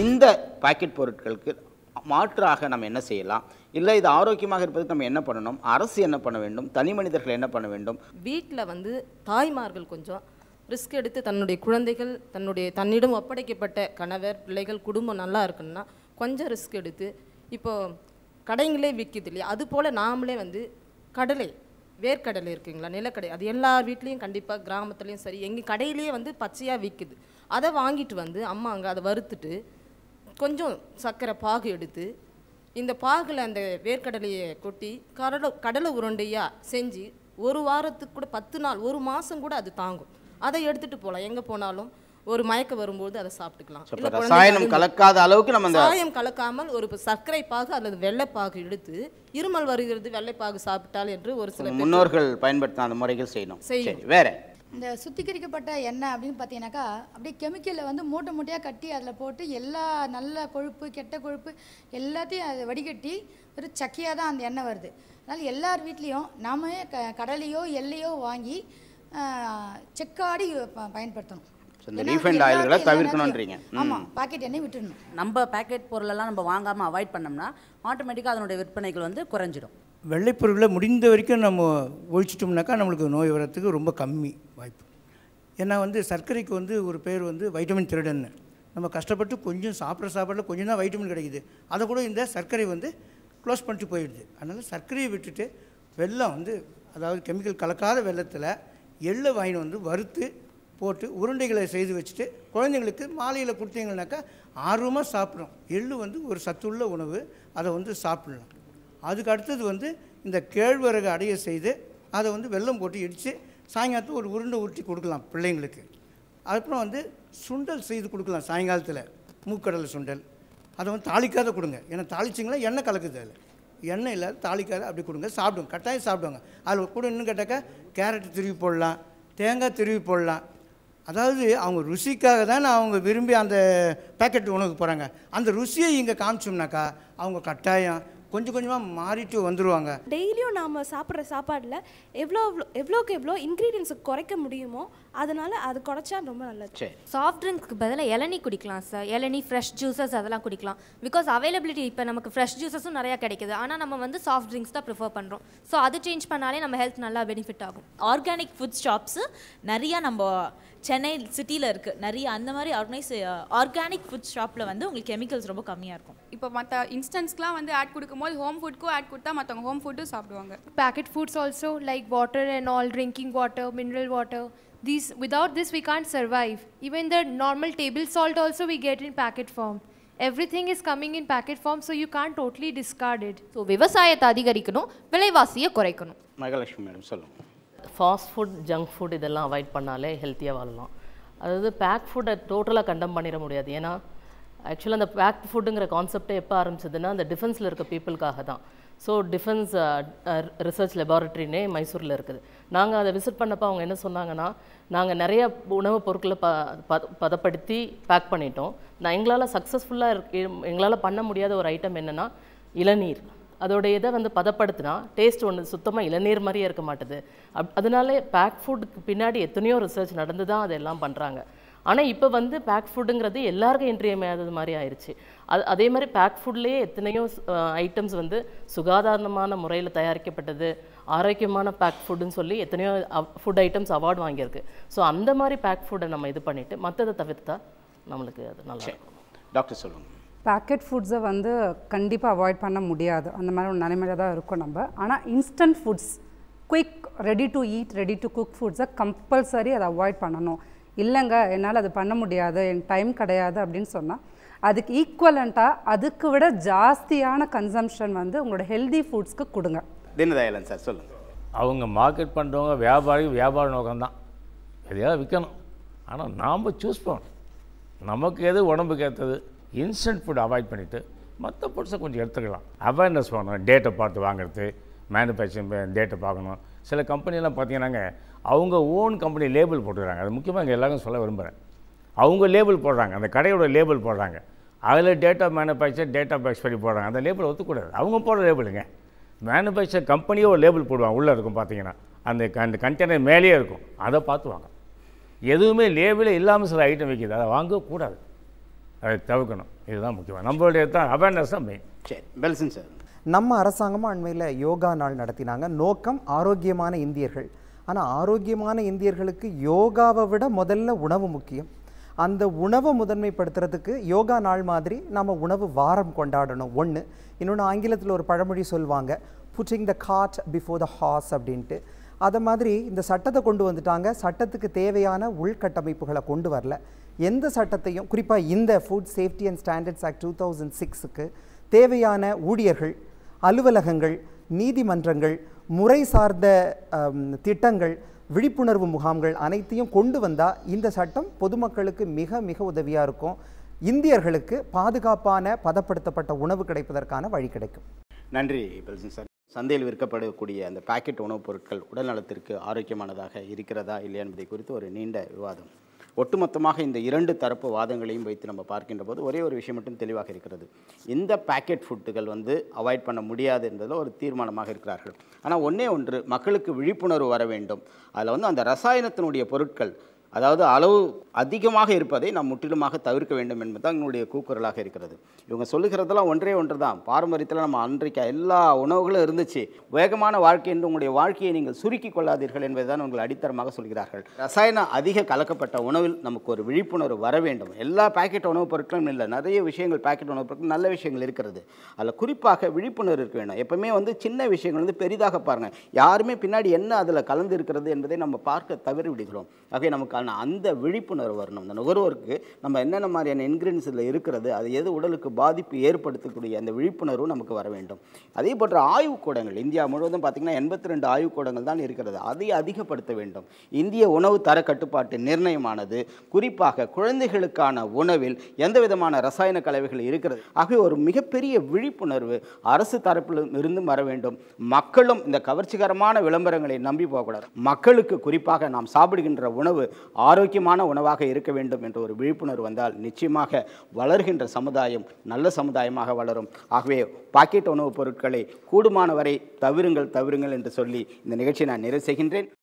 இந்த பாக்கெட் பொருட்களுக்கு மாற்றாக நம்ம என்ன செய்யலாம் இல்லை இது ஆரோக்கியமாக இருப்பதுக்கு நம்ம என்ன பண்ணணும் அரசு என்ன பண்ண வேண்டும் தனி மனிதர்கள் என்ன பண்ண வேண்டும் வீட்டில் வந்து தாய்மார்கள் கொஞ்சம் ரிஸ்க் எடுத்து தன்னுடைய குழந்தைகள் தன்னுடைய தன்னிடம் ஒப்படைக்கப்பட்ட கணவர் பிள்ளைகள் குடும்பம் நல்லா இருக்குன்னா கொஞ்சம் ரிஸ்க் எடுத்து இப்போது கடைங்களே விற்கிது இல்லையா அது போல் நாமளே வந்து கடலை வேர்க்கடலை இருக்குங்களா நிலக்கடை அது எல்லா வீட்லேயும் கண்டிப்பாக கிராமத்துலேயும் சரி எங்கள் கடையிலேயே வந்து பச்சையாக விற்கிது அதை வாங்கிட்டு வந்து அம்மா அங்கே அதை வறுத்துட்டு கொஞ்சம் சர்க்கரை பாகு எடுத்து இந்த பாகில் அந்த வேர்க்கடலையை கொட்டி கடலை கடலை உருண்டையாக செஞ்சு ஒரு வாரத்துக்கு கூட பத்து நாள் ஒரு மாதம் கூட அது தாங்கும் அதை எடுத்துகிட்டு போகலாம் எங்கே போனாலும் ஒரு மயக்க வரும்போது அதை சாப்பிட்டுக்கலாம் கலக்காத அளவுக்கு நம்ம சாயம் கலக்காமல் ஒரு சர்க்கரை பாகு அல்லது வெள்ளைப்பாகு எடுத்து இருமல் வருகிறது வெள்ளைப்பாகு சாப்பிட்டால் என்று ஒரு சில முன்னோர்கள் பயன்படுத்தின அந்த முறைகள் செய்யணும் செய்யும் வேற இந்த சுத்திகரிக்கப்பட்ட எண்ணெய் அப்படின்னு பார்த்தீங்கன்னாக்கா அப்படியே கெமிக்கலில் வந்து மூட்டை மூட்டையாக கட்டி அதில் போட்டு எல்லா நல்ல கொழுப்பு கெட்ட கொழுப்பு எல்லாத்தையும் அதை வடிகட்டி ஒரு சக்கையாக தான் அந்த எண்ணெய் வருது அதனால் எல்லார் வீட்லேயும் நாம க கடலையோ எல்லையோ வாங்கி செக்காடி பயன்படுத்தணும் ஆமாம் பாக்கெட் விட்டுடணும் நம்ம பேக்கெட் பொருளெல்லாம் நம்ம வாங்காமல் அவாய்ட் பண்ணோம்னா ஆட்டோமேட்டிக்காக அதனுடைய விற்பனைகள் வந்து குறைஞ்சிடும் பொருட்களை முடிந்த வரைக்கும் நம்ம ஒழிச்சிட்டோம்னாக்கா நம்மளுக்கு நோய் வரத்துக்கு ரொம்ப கம்மி வாய்ப்பு ஏன்னா வந்து சர்க்கரைக்கு வந்து ஒரு பேர் வந்து வைட்டமின் திருடன்னு நம்ம கஷ்டப்பட்டு கொஞ்சம் சாப்பிட்ற சாப்பாடில் கொஞ்சம் தான் வைட்டமின் கிடைக்குது அதை கூட இந்த சர்க்கரை வந்து க்ளோஸ் பண்ணிட்டு போயிடுது அதனால் சர்க்கரையை விட்டுட்டு வெள்ளம் வந்து அதாவது கெமிக்கல் கலக்காத வெள்ளத்தில் எள்ளை வாங்கின்னு வந்து வறுத்து போட்டு உருண்டைகளை செய்து வச்சுட்டு குழந்தைங்களுக்கு மாலையில் கொடுத்தீங்கன்னாக்கா ஆர்வமாக சாப்பிட்றோம் எள்ளு வந்து ஒரு சத்துள்ள உணவு அதை வந்து சாப்பிடலாம் அதுக்கு அடுத்தது வந்து இந்த கேழ்வரகு அடைய செய்து அதை வந்து வெள்ளம் போட்டு இடித்து சாயங்காலத்தில் ஒரு உருண்டை உருட்டி கொடுக்கலாம் பிள்ளைங்களுக்கு அதுக்கப்புறம் வந்து சுண்டல் செய்து கொடுக்கலாம் சாயங்காலத்தில் மூக்கடலை சுண்டல் அதை வந்து தாளிக்காத கொடுங்க ஏன்னா தாளிச்சிங்களா எண்ணெய் கலக்குது அதில் எண்ணெய் இல்லாத தாளிக்காத அப்படி கொடுங்க சாப்பிடுங்க கட்டாயம் சாப்பிடுவாங்க அதில் கூட இன்னும் கேட்டாக்கா கேரட் திருவி போடலாம் தேங்காய் திருவி போடலாம் அதாவது அவங்க ருசிக்காக தான் அவங்க விரும்பி அந்த பேக்கெட் உணவுக்கு போகிறாங்க அந்த ருசியை இங்கே காமிச்சோம்னாக்கா அவங்க கட்டாயம் கொஞ்சம் கொஞ்சமாக மாறிட்டு வந்துடுவாங்க டெய்லியும் நாம் சாப்பிட்ற சாப்பாடில் எவ்வளோ எவ்வளோக்கு எவ்வளோ இன்க்ரீடியன்ஸை குறைக்க முடியுமோ அதனால அது குறைச்சா ரொம்ப நல்லது சாஃப்ட் ட்ரிங்க்ஸ்க்கு பதிலாக இளநி குடிக்கலாம் சார் இளநி ஃப்ரெஷ் ஜூஸஸ் அதெல்லாம் குடிக்கலாம் பிகாஸ் அவைலபிலிட்டி இப்போ நமக்கு ஃப்ரெஷ் ஜூஸஸும் நிறையா கிடைக்குது ஆனால் நம்ம வந்து சாஃப்ட் ட்ரிங்க்ஸ் தான் ப்ரிஃபர் பண்ணுறோம் ஸோ அது சேஞ்ச் பண்ணாலே நம்ம ஹெல்த் நல்லா பெனிஃபிட் ஆகும் ஆர்கானிக் ஃபுட் ஷாப்ஸு நிறையா நம்ம சென்னை சிட்டியில் இருக்குது நிறைய அந்த மாதிரி ஆர்கனைஸ் ஆர்கானிக் ஃபுட் ஷாப்பில் வந்து உங்களுக்கு கெமிக்கல்ஸ் ரொம்ப கம்மியாக இருக்கும் இப்போ மற்ற இன்ஸ்டன்ஸ்க்குலாம் வந்து ஆட் கொடுக்கும்போது ஹோம் ஃபுட்க்கும் ஆட் கொடுத்தா மற்றவங்க ஹோம் ஃபுட்டும் சாப்பிடுவாங்க packet foods also like water and all drinking water mineral water These, without this, we can't survive. Even the normal table salt also we get in packet form. Everything is coming in packet form so you can totally discarded so விவசாயத்தை அதிகரிக்கணும் விலைவாசியை குறைக்கணும் Mahalakshmi madam சொல்லுங்கள் fast food junk food இதெல்லாம் avoid பண்ணாலே ஹெல்த்தியாக வாழலாம் அதாவது பேக் ஃபுட்டை டோட்டலாக கண்டம் பண்ணிட முடியாது ஏன்னா ஆக்சுவலாக அந்த பேக் ஃபுட்டுங்கிற கான்செப்டே எப்போ ஆரம்பிச்சதுன்னா அந்த டிஃபென்ஸில் இருக்க பீப்புளுக்காக தான் ஸோ டிஃபென்ஸ் ரிசர்ச் லெபார்ட்ரினே மைசூரில் இருக்குது நாங்கள் அதை விசிட் பண்ணப்போ அவங்க என்ன சொன்னாங்கன்னா நாங்கள் நிறைய உணவுப் பொருட்களை ப பதப்படுத்தி பேக் பண்ணிட்டோம் நான் எங்களால் சக்ஸஸ்ஃபுல்லாக இருக்கு எங்களால் பண்ண முடியாத ஒரு ஐட்டம் என்னென்னா இளநீர் அதோடைய இதை வந்து பதப்படுத்தினா டேஸ்ட் ஒன்று சுத்தமாக இளநீர் மாதிரியே இருக்க மாட்டுது அப் அதனாலே பேக் ஃபுட்டுக்கு பின்னாடி எத்தனையோ ரிசர்ச் நடந்து தான் அதெல்லாம் பண்ணுறாங்க ஆனால் இப்போ வந்து பேக் ஃபுட்டுங்கிறது எல்லாருக்கும் இன்றியமையாதது மாதிரி ஆயிடுச்சு அது அதே மாதிரி பேக் ஃபுட்லேயே எத்தனையோ ஐட்டம்ஸ் வந்து சுகாதாரமான முறையில் தயாரிக்கப்பட்டது ஆரோக்கியமான பேக் ஃபுட்டுன்னு சொல்லி எத்தனையோ ஃபுட் ஐட்டம்ஸ் அவார்டு வாங்கியிருக்கு ஸோ அந்த மாதிரி பேக் ஃபுட்டை நம்ம இது பண்ணிவிட்டு மற்றதை தவிர்த்தா நம்மளுக்கு அது நல்லா டாக்டர் சொல்லுங்கள் பேக்கெட் ஃபுட்ஸை வந்து கண்டிப்பாக அவாய்ட் பண்ண முடியாது அந்த மாதிரி ஒரு நிலைமையில தான் இருக்கும் நம்ம ஆனால் instant foods quick ready to eat ready to cook ஃபுட்ஸை கம்பல்சரி அதை அவாய்ட் பண்ணணும் இல்லைங்க என்னால் அது பண்ண முடியாது என் டைம் கிடையாது அப்படின்னு சொன்னால் அதுக்கு ஈக்குவலண்ட்டாக அதுக்கு விட ஜாஸ்தியான கன்சம்ஷன் வந்து உங்களோட ஹெல்தி ஃபுட்ஸ்க்கு கொடுங்க தினதாயலன் சார் சொல்லுங்கள் அவங்க மார்க்கெட் பண்ணுறவங்க வியாபாரி வியாபார நோக்கம்தான் எதையாவது விற்கணும் ஆனால் நாம் சூஸ் பண்ணணும் நமக்கு எது உடம்புக்கு ஏற்றது இன்ஸ்டன்ட் ஃபுட் அவாய்ட் பண்ணிவிட்டு மற்ற ஃபுட்ஸை கொஞ்சம் எடுத்துக்கலாம் அவேர்னஸ் பண்ணணும் டேட்டை பார்த்து வாங்குறது மேனுஃபேக்சரிங் டேட்டை பார்க்கணும் சில கம்பெனிலாம் பார்த்தீங்கன்னாங்க அவங்க ஓன் கம்பெனி லேபிள் போட்டுக்கிறாங்க அது முக்கியமாக இங்கே எல்லாருக்கும் சொல்ல விரும்புகிறேன் அவங்க லேபிள் போடுறாங்க அந்த கடையோட லேபிள் போடுறாங்க அதில் date of manufacture date of expiry போடுறாங்க அந்த லேபிள் ஒத்துக்கூடாது அவங்க போடுற லேபிளுங்க மேனுஃபேக்சர் கம்பெனியோ ஒரு லேபிள் போடுவாங்க உள்ளே இருக்கும் பார்த்தீங்கன்னா அந்த அந்த கண்டெய்னர் மேலேயே இருக்கும் அதை பார்த்துவாங்க எதுவுமே லேபிளே இல்லாமல் சில ஐட்டம் வைக்கிது அதை வாங்கக்கூடாது அதை தவிர்க்கணும் இதுதான் முக்கியமாக நம்மளுடைய தான் அவேர்னஸ் தான் மெயின் சரி வெல்சன் சார் நம்ம அரசாங்கமும் அண்மையில் யோகா நாள் நடத்தினாங்க நோக்கம் ஆரோக்கியமான இந்தியர்கள் ஆனால் ஆரோக்கியமான இந்தியர்களுக்கு யோகாவை விட முதல்ல உணவு முக்கியம் அந்த உணவை முதன்மைப்படுத்துறதுக்கு யோகா நாள் மாதிரி நம்ம உணவு வாரம் கொண்டாடணும் ஒன்று இன்னொன்று ஆங்கிலத்தில் ஒரு பழமொழி சொல்லுவாங்க putting the cart before the horse அப்படின்ட்டு அதை மாதிரி இந்த சட்டத்தை கொண்டு வந்துட்டாங்க சட்டத்துக்கு தேவையான உள்கட்டமைப்புகளை கொண்டு வரல எந்த சட்டத்தையும் குறிப்பாக இந்த food safety and standards act two thousand சிக்ஸுக்கு தேவையான ஊழியர்கள் அலுவலகங்கள் நீதிமன்றங்கள் முறை சார்ந்த திட்டங்கள் விழிப்புணர்வு முகாம்கள் அனைத்தையும் கொண்டு வந்தால் இந்த சட்டம் பொதுமக்களுக்கு மிக மிக உதவியாக இருக்கும் இந்தியர்களுக்கு பாதுகாப்பான பதப்படுத்தப்பட்ட உணவு கிடைப்பதற்கான வழி கிடைக்கும் நன்றி சார் சந்தையில் விற்கப்படக்கூடிய அந்த பாக்கெட் உணவுப் பொருட்கள் உடல்நலத்திற்கு ஆரோக்கியமானதாக இருக்கிறதா இல்லையா என்பதை குறித்து ஒரு நீண்ட விவாதம் ஒட்டுமொத்தமாக இந்த இரண்டு தரப்பு வாதங்களையும் வைத்து நம்ம பார்க்கின்ற போது ஒரே ஒரு விஷயம் மட்டும் தெளிவாக இருக்கிறது இந்த பேக்கெட் ஃபுட்டுகள் வந்து அவாய்ட் பண்ண முடியாது என்பதில் ஒரு தீர்மானமாக இருக்கிறார்கள் ஆனால் ஒன்றே ஒன்று மக்களுக்கு விழிப்புணர்வு வர வேண்டும் அதில் வந்து அந்த ரசாயனத்தினுடைய பொருட்கள் அதாவது அளவு அதிகமாக இருப்பதை நாம் முற்றிலுமாக தவிர்க்க வேண்டும் என்பது தான் எங்களுடைய கூக்குரலாக இருக்கிறது இவங்க சொல்லுகிறதெல்லாம் ஒன்றே ஒன்று தான் பாரம்பரியத்தில் நம்ம அன்றைக்கு எல்லா உணவுகளும் இருந்துச்சு வேகமான வாழ்க்கை என்று உங்களுடைய வாழ்க்கையை நீங்கள் சுருக்கி கொள்ளாதீர்கள் என்பதை தான் உங்கள் அடித்தரமாக சொல்கிறார்கள் ரசாயனம் அதிக கலக்கப்பட்ட உணவில் நமக்கு ஒரு விழிப்புணர்வு வர வேண்டும் எல்லா பாக்கெட் உணவுப் பொருட்களும் இல்லை நிறைய விஷயங்கள் பாக்கெட் உணவுப் பொருட்கள் நல்ல விஷயங்கள் இருக்கிறது அதில் குறிப்பாக விழிப்புணர்வு இருக்க வேண்டும் எப்பவுமே வந்து சின்ன விஷயங்கள் வந்து பெரிதாக பாருங்கள் யாருமே பின்னாடி என்ன அதில் கலந்து இருக்கிறது என்பதை நம்ம பார்க்க தவிர விடுகிறோம் ஆகவே நமக்கு காரணம் அந்த விழிப்புணர்வு வரணும் அந்த நுகர்வோருக்கு நம்ம என்னென்ன மாதிரியான இன்கிரீடியன்ஸில் இருக்கிறது அது எது உடலுக்கு பாதிப்பு ஏற்படுத்தக்கூடிய அந்த விழிப்புணர்வு நமக்கு வர வேண்டும் அதே போன்ற ஆய்வுக்கூடங்கள் இந்தியா முழுவதும் பார்த்திங்கன்னா எண்பத்தி ரெண்டு ஆய்வுக்கூடங்கள் தான் இருக்கிறது அதை அதிகப்படுத்த வேண்டும் இந்திய உணவு தர கட்டுப்பாட்டு நிர்ணயமானது குறிப்பாக குழந்தைகளுக்கான உணவில் எந்த விதமான ரசாயன கலவைகள் இருக்கிறது ஆகவே ஒரு மிகப்பெரிய விழிப்புணர்வு அரசு தரப்பிலும் இருந்தும் வர வேண்டும் மக்களும் இந்த கவர்ச்சிகரமான விளம்பரங்களை நம்பி போகக்கூடாது மக்களுக்கு குறிப்பாக நாம் சாப்பிடுகின்ற உணவு ஆரோக்கியமான உணவாக இருக்க வேண்டும் என்ற ஒரு விழிப்புணர்வு வந்தால் நிச்சயமாக வளர்கின்ற சமுதாயம் நல்ல சமுதாயமாக வளரும் ஆகவே பாக்கெட் உணவுப் பொருட்களை கூடுமானவரை தவிருங்கள் தவிருங்கள் என்று சொல்லி இந்த நிகழ்ச்சியை நான் நிறைவு செய்கின்றேன்